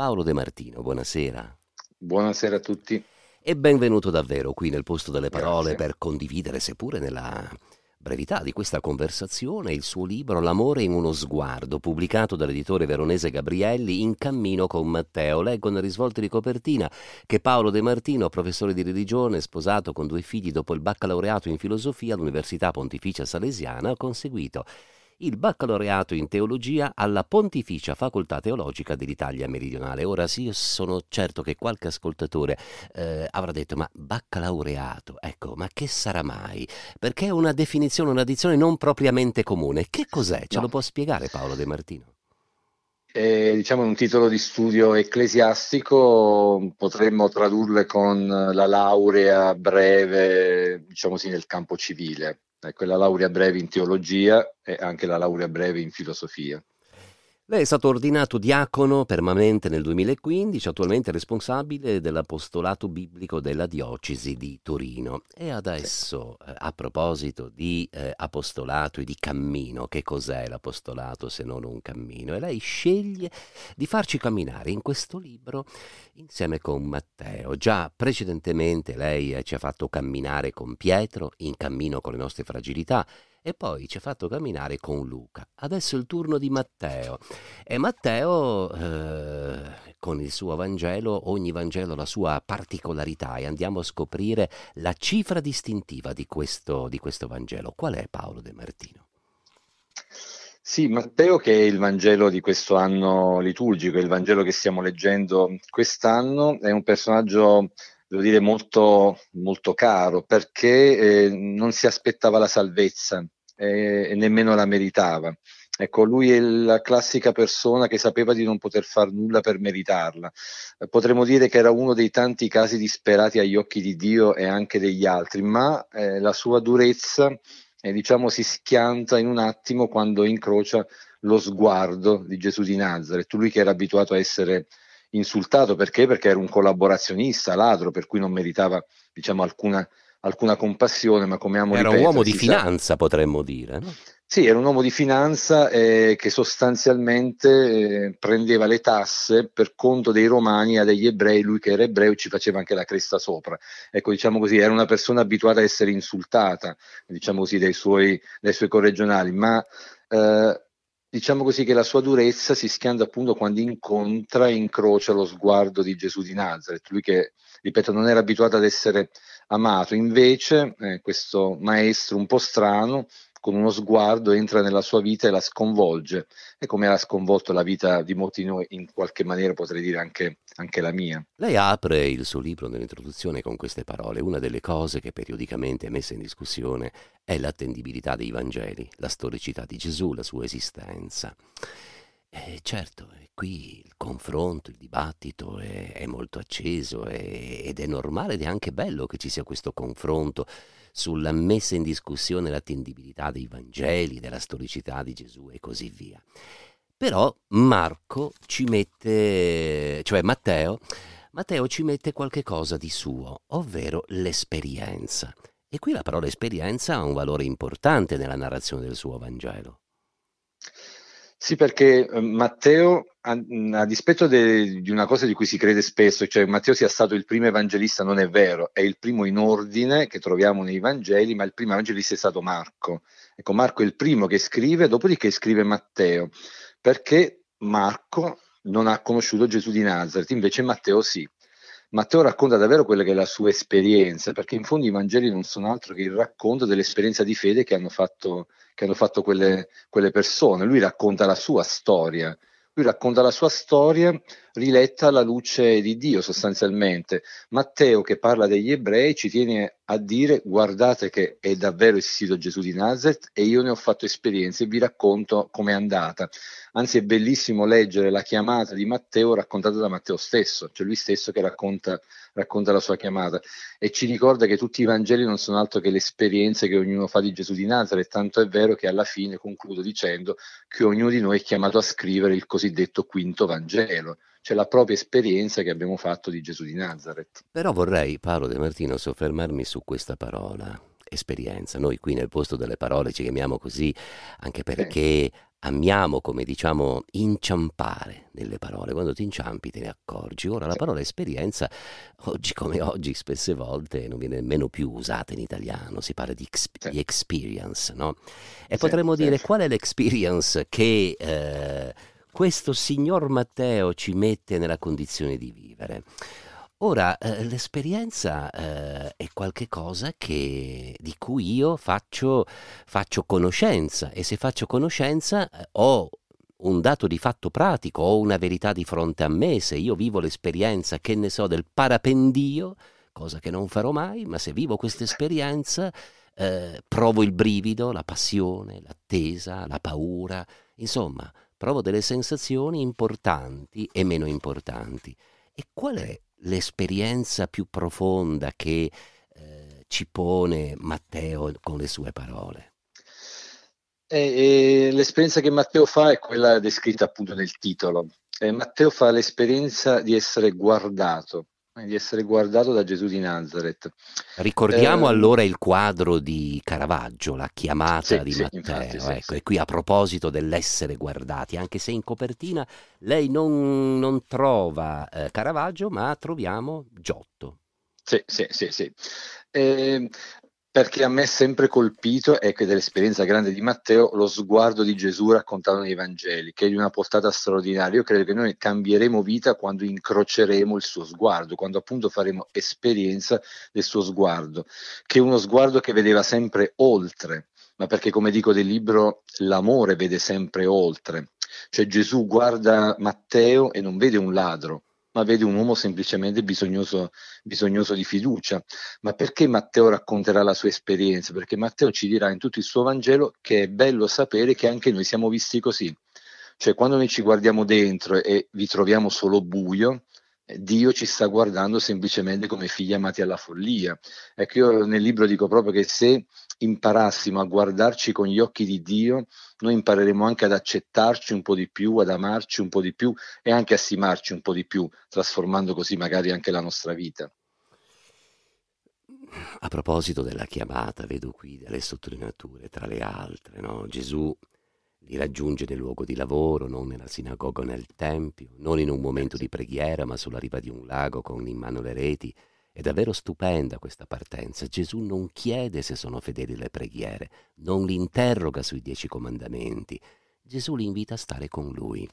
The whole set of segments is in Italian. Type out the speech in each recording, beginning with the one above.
Paolo De Martino, buonasera. Buonasera a tutti. E benvenuto davvero qui nel posto delle parole Grazie. per condividere, seppure nella brevità di questa conversazione, il suo libro L'amore in uno sguardo, pubblicato dall'editore veronese Gabrielli in cammino con Matteo. Leggo nel risvolto di copertina che Paolo De Martino, professore di religione, sposato con due figli dopo il baccalaureato in filosofia all'Università Pontificia Salesiana, ha conseguito il baccalaureato in teologia alla Pontificia Facoltà Teologica dell'Italia Meridionale. Ora sì, sono certo che qualche ascoltatore eh, avrà detto ma baccalaureato, ecco, ma che sarà mai? Perché è una definizione, una dizione non propriamente comune. Che cos'è? Ce no. lo può spiegare Paolo De Martino? Eh, diciamo un titolo di studio ecclesiastico, potremmo tradurle con la laurea breve, diciamo così, nel campo civile. Ecco, la laurea breve in teologia e anche la laurea breve in filosofia. Lei è stato ordinato diacono permanente nel 2015, attualmente responsabile dell'apostolato biblico della diocesi di Torino. E adesso, eh, a proposito di eh, apostolato e di cammino, che cos'è l'apostolato se non un cammino? E lei sceglie di farci camminare in questo libro insieme con Matteo. Già precedentemente lei eh, ci ha fatto camminare con Pietro, in cammino con le nostre fragilità, e poi ci ha fatto camminare con Luca. Adesso è il turno di Matteo e Matteo eh, con il suo Vangelo, ogni Vangelo ha la sua particolarità e andiamo a scoprire la cifra distintiva di questo, di questo Vangelo. Qual è Paolo De Martino? Sì, Matteo che è il Vangelo di questo anno liturgico, il Vangelo che stiamo leggendo quest'anno, è un personaggio devo dire, molto, molto caro perché eh, non si aspettava la salvezza eh, e nemmeno la meritava. Ecco, lui è la classica persona che sapeva di non poter far nulla per meritarla. Eh, potremmo dire che era uno dei tanti casi disperati agli occhi di Dio e anche degli altri, ma eh, la sua durezza eh, diciamo, si schianta in un attimo quando incrocia lo sguardo di Gesù di Nazareth, lui che era abituato a essere insultato perché? Perché era un collaborazionista, ladro, per cui non meritava diciamo, alcuna, alcuna compassione, ma come amo Era ripeto, un uomo di finanza, sa... potremmo dire. Sì, era un uomo di finanza eh, che sostanzialmente eh, prendeva le tasse per conto dei romani a degli ebrei, lui che era ebreo ci faceva anche la cresta sopra. Ecco, diciamo così, era una persona abituata a essere insultata, diciamo così, dai suoi, dai suoi corregionali, ma eh, diciamo così che la sua durezza si schianta appunto quando incontra e incrocia lo sguardo di Gesù di Nazareth, lui che, ripeto, non era abituato ad essere amato, invece eh, questo maestro un po' strano con uno sguardo entra nella sua vita e la sconvolge, e come ha sconvolto la vita di molti di noi, in qualche maniera potrei dire anche, anche la mia. Lei apre il suo libro nell'introduzione con queste parole. Una delle cose che periodicamente è messa in discussione è l'attendibilità dei Vangeli, la storicità di Gesù, la sua esistenza. Eh, certo, qui il confronto, il dibattito è, è molto acceso è, ed è normale ed è anche bello che ci sia questo confronto sulla messa in discussione l'attendibilità dei Vangeli, della storicità di Gesù e così via. Però Marco ci mette, cioè Matteo, Matteo ci mette qualche cosa di suo, ovvero l'esperienza. E qui la parola esperienza ha un valore importante nella narrazione del suo Vangelo. Sì, perché eh, Matteo, a, a dispetto de, di una cosa di cui si crede spesso, cioè Matteo sia stato il primo evangelista, non è vero, è il primo in ordine che troviamo nei Vangeli, ma il primo evangelista è stato Marco. Ecco, Marco è il primo che scrive, dopodiché scrive Matteo, perché Marco non ha conosciuto Gesù di Nazareth, invece Matteo sì. Matteo racconta davvero quella che è la sua esperienza, perché in fondo i Vangeli non sono altro che il racconto dell'esperienza di fede che hanno fatto, che hanno fatto quelle, quelle persone. Lui racconta la sua storia, lui racconta la sua storia riletta alla luce di Dio sostanzialmente. Matteo che parla degli ebrei ci tiene a dire guardate che è davvero esistito Gesù di Nazareth e io ne ho fatto esperienze e vi racconto com'è andata. Anzi è bellissimo leggere la chiamata di Matteo raccontata da Matteo stesso, cioè lui stesso che racconta, racconta la sua chiamata e ci ricorda che tutti i Vangeli non sono altro che le esperienze che ognuno fa di Gesù di Nazareth, tanto è vero che alla fine concludo dicendo che ognuno di noi è chiamato a scrivere il cosiddetto quinto Vangelo, c'è la propria esperienza che abbiamo fatto di Gesù di Nazareth. Però vorrei, Paolo De Martino, soffermarmi su questa parola, esperienza. Noi qui nel posto delle parole ci chiamiamo così anche perché sì. amiamo, come diciamo, inciampare nelle parole. Quando ti inciampi te ne accorgi. Ora la parola esperienza, oggi come oggi, spesse volte non viene nemmeno più usata in italiano, si parla di, di experience, no? E sì, potremmo sì. dire qual è l'experience che... Eh, questo signor Matteo ci mette nella condizione di vivere. Ora, eh, l'esperienza eh, è qualcosa di cui io faccio, faccio, conoscenza e se faccio conoscenza eh, ho un dato di fatto pratico, ho una verità di fronte a me, se io vivo l'esperienza, che ne so, del parapendio, cosa che non farò mai, ma se vivo questa esperienza eh, provo il brivido, la passione, l'attesa, la paura, insomma, provo delle sensazioni importanti e meno importanti. E qual è l'esperienza più profonda che eh, ci pone Matteo con le sue parole? Eh, eh, l'esperienza che Matteo fa è quella descritta appunto nel titolo. Eh, Matteo fa l'esperienza di essere guardato di essere guardato da Gesù di Nazareth. Ricordiamo eh, allora il quadro di Caravaggio, la chiamata sì, di sì, Matteo. Infatti, ecco, sì, e qui a proposito dell'essere guardati, anche se in copertina lei non, non trova eh, Caravaggio, ma troviamo Giotto. Sì, sì, sì, sì. Eh, perché a me è sempre colpito, ecco, ed è l'esperienza grande di Matteo, lo sguardo di Gesù raccontato nei Vangeli, che è di una portata straordinaria. Io credo che noi cambieremo vita quando incroceremo il suo sguardo, quando appunto faremo esperienza del suo sguardo, che è uno sguardo che vedeva sempre oltre, ma perché, come dico del libro, l'amore vede sempre oltre. Cioè Gesù guarda Matteo e non vede un ladro, ma vede un uomo semplicemente bisognoso, bisognoso, di fiducia. Ma perché Matteo racconterà la sua esperienza? Perché Matteo ci dirà in tutto il suo Vangelo che è bello sapere che anche noi siamo visti così. Cioè quando noi ci guardiamo dentro e vi troviamo solo buio, Dio ci sta guardando semplicemente come figli amati alla follia. Ecco, io nel libro dico proprio che se imparassimo a guardarci con gli occhi di Dio, noi impareremo anche ad accettarci un po' di più, ad amarci un po' di più e anche a stimarci un po' di più, trasformando così magari anche la nostra vita. A proposito della chiamata, vedo qui delle sottolineature tra le altre, no? Gesù li raggiunge nel luogo di lavoro, non nella sinagoga o nel tempio, non in un momento di preghiera, ma sulla riva di un lago con in mano le reti. È davvero stupenda questa partenza. Gesù non chiede se sono fedeli alle preghiere, non li interroga sui dieci comandamenti. Gesù li invita a stare con lui.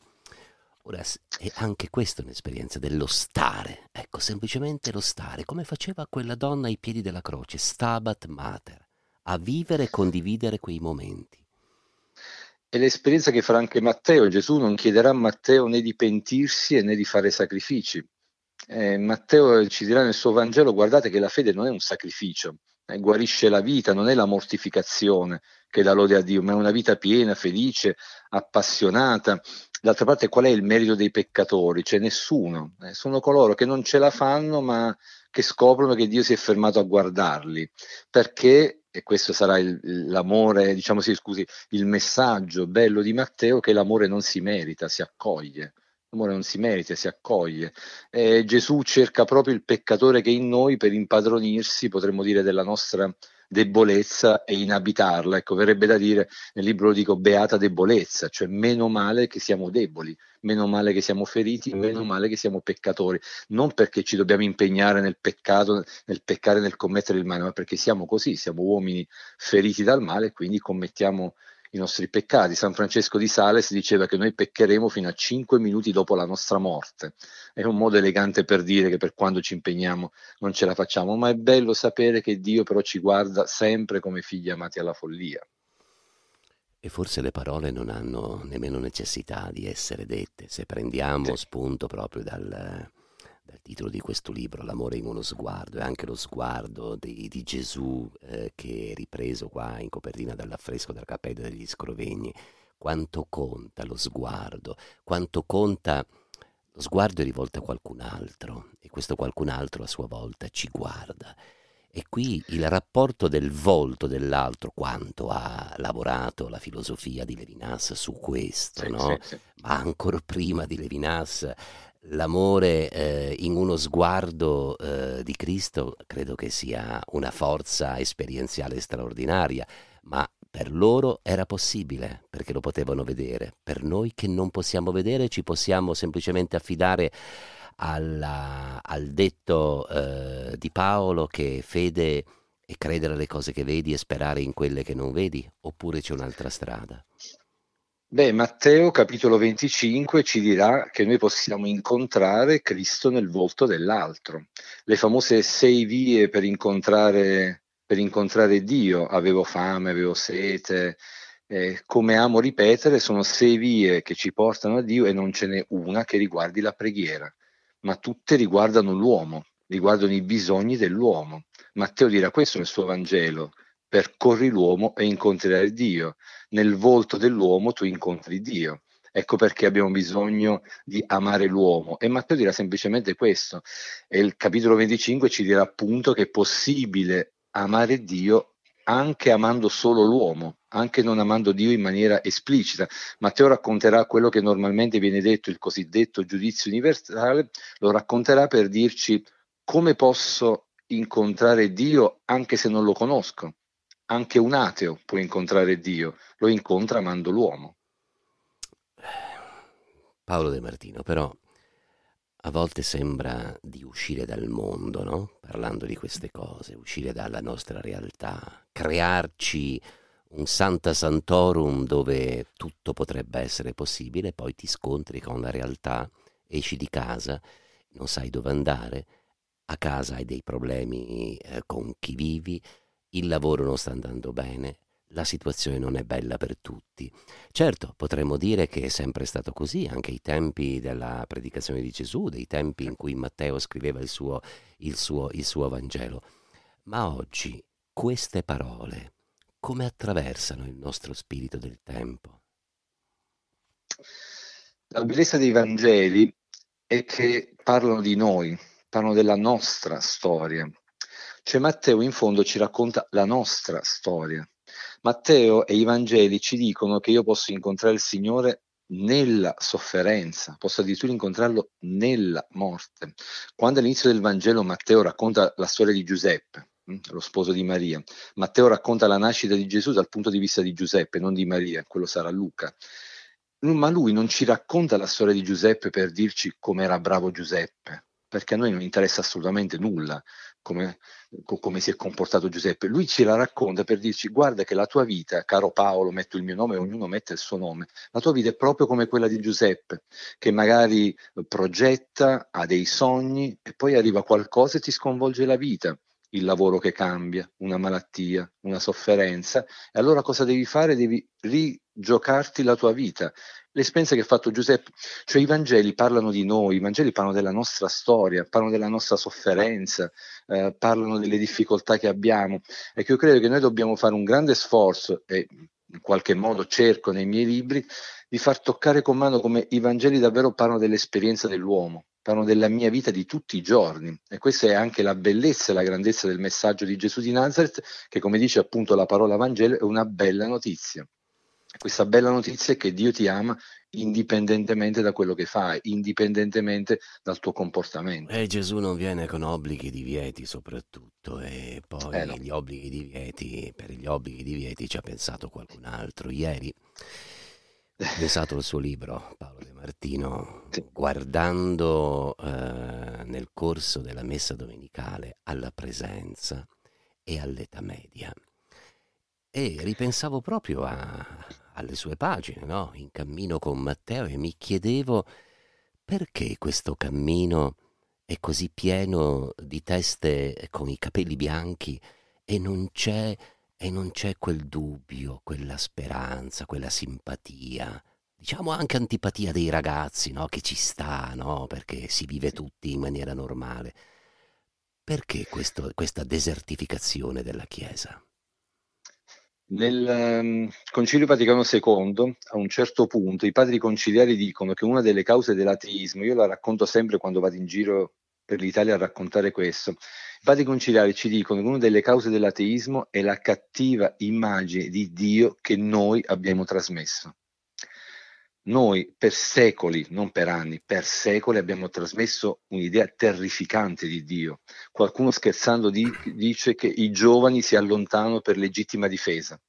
Ora, è anche questa un'esperienza dello stare, ecco, semplicemente lo stare, come faceva quella donna ai piedi della croce, Stabat Mater, a vivere e condividere quei momenti è l'esperienza che farà anche Matteo. Gesù non chiederà a Matteo né di pentirsi né di fare sacrifici. Eh, Matteo ci dirà nel suo Vangelo, guardate che la fede non è un sacrificio, eh, guarisce la vita, non è la mortificazione che dà lode a Dio, ma è una vita piena, felice, appassionata. D'altra parte qual è il merito dei peccatori? C'è nessuno, eh, sono coloro che non ce la fanno ma che scoprono che Dio si è fermato a guardarli, perché e questo sarà il, l'amore, diciamo sì, scusi, il messaggio bello di Matteo che l'amore non si merita, si accoglie. L'amore non si merita, si accoglie. Eh, Gesù cerca proprio il peccatore che è in noi per impadronirsi, potremmo dire, della nostra debolezza e inabitarla. Ecco, verrebbe da dire, nel libro dico beata debolezza, cioè meno male che siamo deboli, meno male che siamo feriti, meno male che siamo peccatori, non perché ci dobbiamo impegnare nel peccato, nel peccare, nel commettere il male, ma perché siamo così, siamo uomini feriti dal male e quindi commettiamo i nostri peccati. San Francesco di Sales diceva che noi peccheremo fino a 5 minuti dopo la nostra morte. È un modo elegante per dire che per quando ci impegniamo non ce la facciamo, ma è bello sapere che Dio però ci guarda sempre come figli amati alla follia. E forse le parole non hanno nemmeno necessità di essere dette, se prendiamo sì. spunto proprio dal, dal titolo di questo libro, L'amore in uno sguardo, e anche lo sguardo di, di Gesù eh, che è ripreso qua in copertina dall'affresco della Cappella degli Scrovegni, quanto conta lo sguardo, quanto conta lo sguardo è rivolto a qualcun altro e questo qualcun altro a sua volta ci guarda. E qui il rapporto del volto dell'altro, quanto ha lavorato la filosofia di Levinas su questo, sì, no? sì, sì. ma ancora prima di Levinas L'amore eh, in uno sguardo eh, di Cristo credo che sia una forza esperienziale straordinaria, ma per loro era possibile perché lo potevano vedere. Per noi che non possiamo vedere ci possiamo semplicemente affidare alla, al detto eh, di Paolo che fede e credere alle cose che vedi e sperare in quelle che non vedi, oppure c'è un'altra strada? Beh, Matteo capitolo 25 ci dirà che noi possiamo incontrare Cristo nel volto dell'altro. Le famose sei vie per incontrare, per incontrare Dio, avevo fame, avevo sete, eh, come amo ripetere, sono sei vie che ci portano a Dio e non ce n'è una che riguardi la preghiera, ma tutte riguardano l'uomo, riguardano i bisogni dell'uomo. Matteo dirà questo nel suo Vangelo, percorri l'uomo e incontrerai Dio, nel volto dell'uomo tu incontri Dio. Ecco perché abbiamo bisogno di amare l'uomo. E Matteo dirà semplicemente questo. E il capitolo 25 ci dirà appunto che è possibile amare Dio anche amando solo l'uomo, anche non amando Dio in maniera esplicita. Matteo racconterà quello che normalmente viene detto, il cosiddetto giudizio universale, lo racconterà per dirci come posso incontrare Dio anche se non lo conosco, anche un ateo può incontrare Dio, lo incontra amando l'uomo. Paolo De Martino, però a volte sembra di uscire dal mondo, no? Parlando di queste cose, uscire dalla nostra realtà, crearci un Santa Santorum dove tutto potrebbe essere possibile, poi ti scontri con la realtà, esci di casa, non sai dove andare, a casa hai dei problemi eh, con chi vivi, il lavoro non sta andando bene, la situazione non è bella per tutti. Certo, potremmo dire che è sempre stato così, anche ai tempi della predicazione di Gesù, dei tempi in cui Matteo scriveva il suo, il suo, il suo Vangelo. Ma oggi queste parole come attraversano il nostro spirito del tempo? La bellezza dei Vangeli è che parlano di noi, parlano della nostra storia, cioè Matteo in fondo ci racconta la nostra storia. Matteo e i Vangeli ci dicono che io posso incontrare il Signore nella sofferenza, posso addirittura incontrarlo nella morte. Quando all'inizio del Vangelo Matteo racconta la storia di Giuseppe, hm, lo sposo di Maria, Matteo racconta la nascita di Gesù dal punto di vista di Giuseppe, non di Maria, quello sarà Luca. Ma lui non ci racconta la storia di Giuseppe per dirci com'era bravo Giuseppe, perché a noi non interessa assolutamente nulla come, come, si è comportato Giuseppe. Lui ce la racconta per dirci guarda che la tua vita, caro Paolo, metto il mio nome, ognuno mette il suo nome, la tua vita è proprio come quella di Giuseppe, che magari progetta, ha dei sogni e poi arriva qualcosa e ti sconvolge la vita il lavoro che cambia, una malattia, una sofferenza, e allora cosa devi fare? Devi rigiocarti la tua vita l'esperienza che ha fatto Giuseppe, cioè i Vangeli parlano di noi, i Vangeli parlano della nostra storia, parlano della nostra sofferenza, eh, parlano delle difficoltà che abbiamo. Ecco, io credo che noi dobbiamo fare un grande sforzo, e in qualche modo cerco nei miei libri, di far toccare con mano come i Vangeli davvero parlano dell'esperienza dell'uomo, parlano della mia vita di tutti i giorni. E questa è anche la bellezza e la grandezza del messaggio di Gesù di Nazareth, che come dice appunto la parola Vangelo è una bella notizia questa bella notizia è che Dio ti ama indipendentemente da quello che fai, indipendentemente dal tuo comportamento. E Gesù non viene con obblighi e divieti soprattutto e poi eh no. gli obblighi e divieti, per gli obblighi e divieti ci ha pensato qualcun altro. Ieri ha pensato al suo libro Paolo De Martino, sì. guardando eh, nel corso della messa domenicale alla presenza e all'età media e ripensavo proprio a, alle sue pagine, no? in cammino con Matteo, e mi chiedevo perché questo cammino è così pieno di teste con i capelli bianchi e non c'è, e non c'è quel dubbio, quella speranza, quella simpatia, diciamo anche antipatia dei ragazzi, no? che ci sta, no? perché si vive tutti in maniera normale. Perché questo, questa desertificazione della Chiesa? Nel ehm, Concilio Vaticano II, a un certo punto, i padri conciliari dicono che una delle cause dell'ateismo, io la racconto sempre quando vado in giro per l'Italia a raccontare questo, i padri conciliari ci dicono che una delle cause dell'ateismo è la cattiva immagine di Dio che noi abbiamo trasmesso noi per secoli, non per anni, per secoli abbiamo trasmesso un'idea terrificante di Dio. Qualcuno scherzando di, dice che i giovani si allontanano per legittima difesa.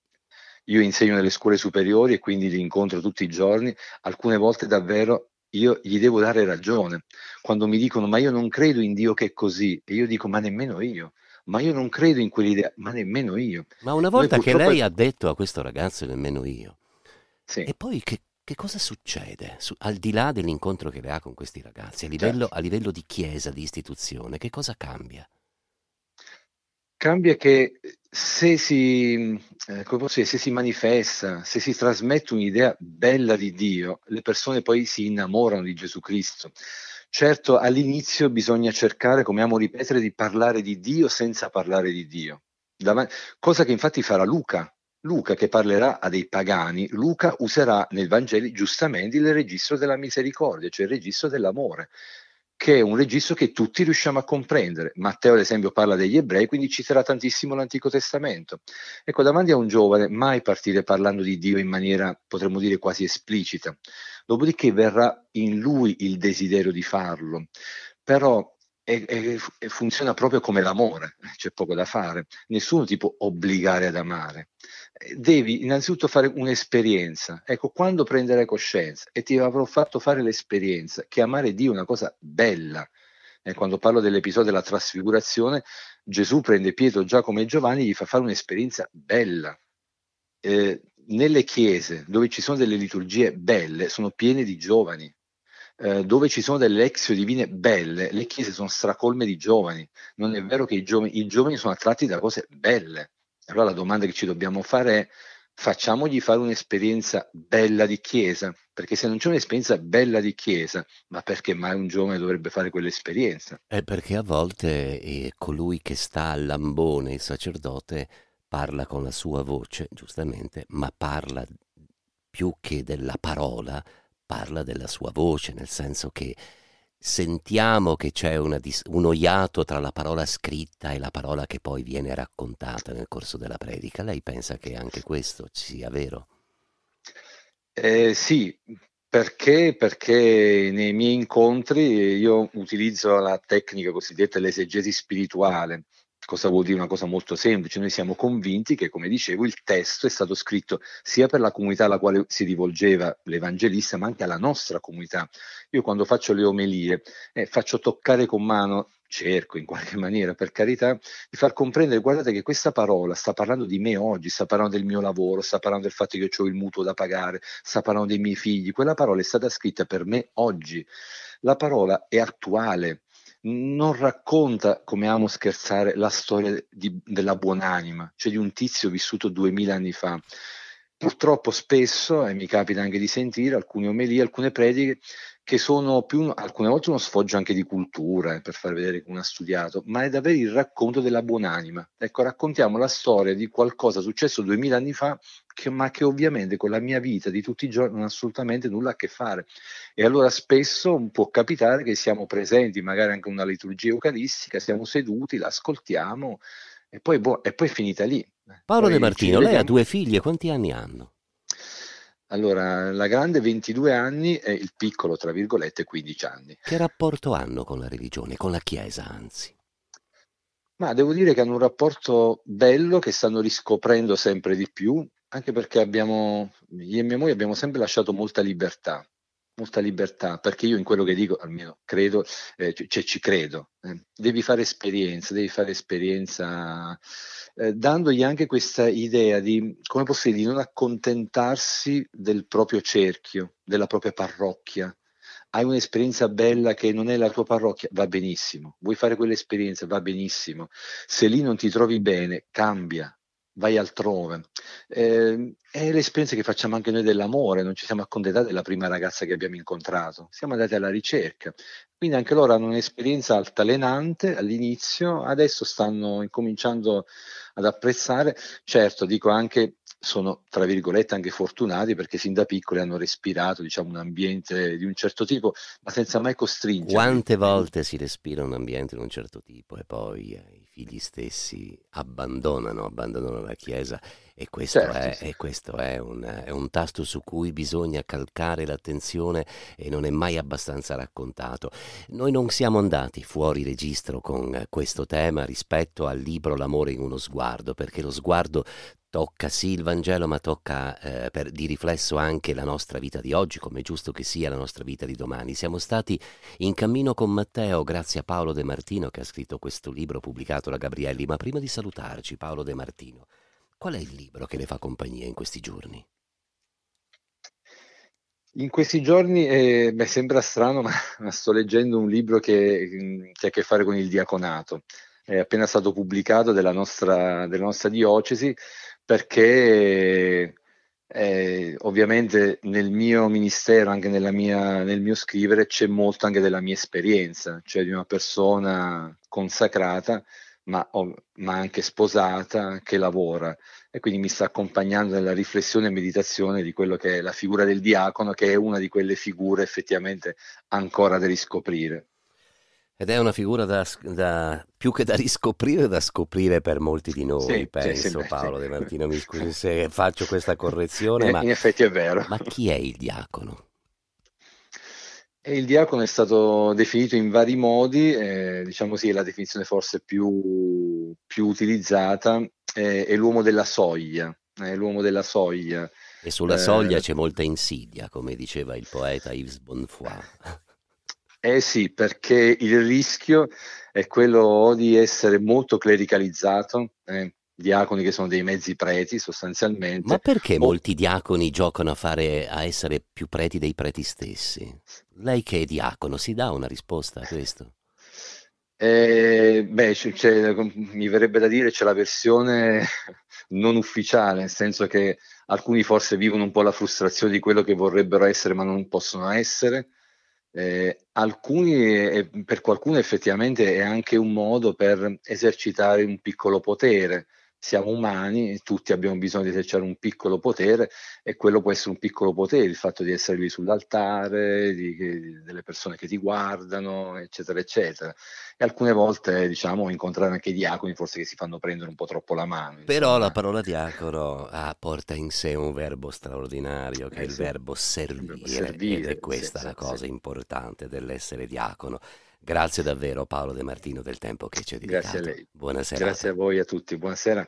Io insegno nelle scuole superiori e quindi li incontro tutti i giorni, alcune volte davvero io gli devo dare ragione. Quando mi dicono ma io non credo in Dio che è così, e io dico ma nemmeno io ma io non credo in quell'idea, ma nemmeno io. Ma una volta Noi, purtroppo... che lei ha detto a questo ragazzo nemmeno io, sì. e poi che che cosa succede Su, al di là dell'incontro che le ha con questi ragazzi, a livello, certo. a livello di chiesa, di istituzione, che cosa cambia? Cambia che se si, eh, dire, se si manifesta, se si trasmette un'idea bella di Dio, le persone poi si innamorano di Gesù Cristo. Certo, all'inizio bisogna cercare, come amo ripetere, di parlare di Dio senza parlare di Dio. Davanti, cosa che infatti farà Luca Luca che parlerà a dei pagani, Luca userà nel Vangeli giustamente il registro della misericordia, cioè il registro dell'amore, che è un registro che tutti riusciamo a comprendere. Matteo, ad esempio, parla degli ebrei, quindi citerà tantissimo l'Antico Testamento. Ecco, davanti a un giovane mai partire parlando di Dio in maniera, potremmo dire, quasi esplicita. Dopodiché verrà in lui il desiderio di farlo. Però e, e, e, funziona proprio come l'amore, c'è poco da fare, nessuno ti può obbligare ad amare, devi innanzitutto fare un'esperienza, ecco quando prenderai coscienza e ti avrò fatto fare l'esperienza che amare Dio è una cosa bella, eh, quando parlo dell'episodio della trasfigurazione, Gesù prende Pietro, Giacomo e Giovanni e gli fa fare un'esperienza bella. Eh, nelle chiese dove ci sono delle liturgie belle sono piene di giovani eh, dove ci sono delle lexio divine belle, le chiese sono stracolme di giovani, non è vero che i giovani, i giovani sono attratti da cose belle. Allora la domanda che ci dobbiamo fare è facciamogli fare un'esperienza bella di chiesa, perché se non c'è un'esperienza bella di chiesa, ma perché mai un giovane dovrebbe fare quell'esperienza? È perché a volte eh, colui che sta al lambone, il sacerdote, parla con la sua voce, giustamente, ma parla più che della parola, parla della sua voce, nel senso che sentiamo che c'è dis- uno iato tra la parola scritta e la parola che poi viene raccontata nel corso della predica. Lei pensa che anche questo sia vero? Eh, sì, perché? Perché nei miei incontri io utilizzo la tecnica cosiddetta l'esegesi spirituale, Cosa vuol dire una cosa molto semplice? Noi siamo convinti che, come dicevo, il testo è stato scritto sia per la comunità alla quale si rivolgeva l'evangelista, ma anche alla nostra comunità. Io quando faccio le omelie eh, faccio toccare con mano cerco in qualche maniera, per carità, di far comprendere, guardate che questa parola sta parlando di me oggi, sta parlando del mio lavoro, sta parlando del fatto che ho il mutuo da pagare, sta parlando dei miei figli, quella parola è stata scritta per me oggi, la parola è attuale, non racconta, come amo scherzare, la storia di, della buonanima, cioè di un tizio vissuto duemila anni fa, purtroppo spesso, e mi capita anche di sentire alcune omelie, alcune prediche che sono più, alcune volte uno sfoggio anche di cultura, eh, per far vedere che uno ha studiato, ma è davvero il racconto della buonanima. Ecco, raccontiamo la storia di qualcosa successo duemila anni fa, che, ma che ovviamente con la mia vita di tutti i giorni non ha assolutamente nulla a che fare. E allora spesso può capitare che siamo presenti, magari anche in una liturgia eucaristica, siamo seduti, l'ascoltiamo, e poi, boh, e poi finita lì. Paolo poi De Martino, lei ha due figlie, quanti anni hanno? Allora, la grande 22 anni e il piccolo, tra virgolette, 15 anni. Che rapporto hanno con la religione, con la Chiesa anzi? Ma devo dire che hanno un rapporto bello che stanno riscoprendo sempre di più, anche perché abbiamo, io e mia moglie abbiamo sempre lasciato molta libertà molta libertà, perché io in quello che dico, almeno credo, eh, cioè, ci credo, eh, devi fare esperienza, devi fare esperienza eh, dandogli anche questa idea di, come posso dire, di non accontentarsi del proprio cerchio, della propria parrocchia. Hai un'esperienza bella che non è la tua parrocchia, va benissimo. Vuoi fare quell'esperienza, va benissimo. Se lì non ti trovi bene, cambia, vai altrove. Eh, è l'esperienza che facciamo anche noi dell'amore, non ci siamo accontentati della prima ragazza che abbiamo incontrato, siamo andati alla ricerca. Quindi anche loro hanno un'esperienza altalenante all'inizio, adesso stanno incominciando ad apprezzare. Certo, dico anche sono tra virgolette anche fortunati perché sin da piccoli hanno respirato diciamo, un ambiente di un certo tipo, ma senza mai costringere. Quante volte si respira un ambiente di un certo tipo e poi ai eh, figli stessi abbandonano, abbandonano la Chiesa e questo, certo, è, sì. e questo è, un, è, un, tasto su cui bisogna calcare l'attenzione e non è mai abbastanza raccontato. Noi non siamo andati fuori registro con questo tema rispetto al libro L'amore in uno sguardo, perché lo sguardo tocca sì il Vangelo, ma tocca eh, per, di riflesso anche la nostra vita di oggi, come è giusto che sia la nostra vita di domani. Siamo stati in cammino con Matteo, grazie a Paolo De Martino che ha scritto questo libro pubblicato da Gabrielli. Ma prima di salutarci, Paolo De Martino, qual è il libro che le fa compagnia in questi giorni? In questi giorni, eh, beh, sembra strano, ma, ma, sto leggendo un libro che, mm, che ha a che fare con il diaconato è appena stato pubblicato della nostra, della nostra diocesi, perché eh, ovviamente nel mio ministero, anche mia, nel mio scrivere, c'è molto anche della mia esperienza, cioè di una persona consacrata, ma, ma anche sposata, che lavora e quindi mi sta accompagnando nella riflessione e meditazione di quello che è la figura del diacono, che è una di quelle figure effettivamente ancora da riscoprire. Ed è una figura da, da, più che da riscoprire, da scoprire per molti di noi, sì, penso sì, Paolo sì. De Martino, mi scusi se faccio questa correzione. ma, in effetti è vero. Ma chi è il diacono? E il diacono è stato definito in vari modi, eh, diciamo sì, è la definizione forse più, più utilizzata, eh, è l'uomo della soglia, è l'uomo della soglia. E sulla eh, soglia c'è molta insidia, come diceva il poeta Yves Bonfoy. Eh sì, perché il rischio è quello di essere molto clericalizzato, eh, diaconi che sono dei mezzi preti sostanzialmente. Ma perché molti diaconi giocano a, fare, a essere più preti dei preti stessi? Lei che è diacono, si dà una risposta a questo? Eh, beh, c- mi verrebbe da dire c'è la versione non ufficiale, nel senso che alcuni forse vivono un po' la frustrazione di quello che vorrebbero essere ma non possono essere, eh, alcuni, eh, per qualcuno effettivamente è anche un modo per esercitare un piccolo potere, siamo umani, tutti abbiamo bisogno di esercitare un piccolo potere e quello può essere un piccolo potere, il fatto di essere lì sull'altare, di, di, delle persone che ti guardano, eccetera, eccetera. E alcune volte, diciamo, incontrare anche i diaconi forse che si fanno prendere un po' troppo la mano. Però insomma. la parola diacono ah, porta in sé un verbo straordinario, che eh, è il, sì. Esatto. verbo servire, servire. Ed è questa sì, la sì, cosa importante dell'essere diacono. Grazie davvero Paolo De Martino del tempo che ci ha dedicato. Grazie a lei. Buonasera. Grazie a voi a tutti. Buonasera.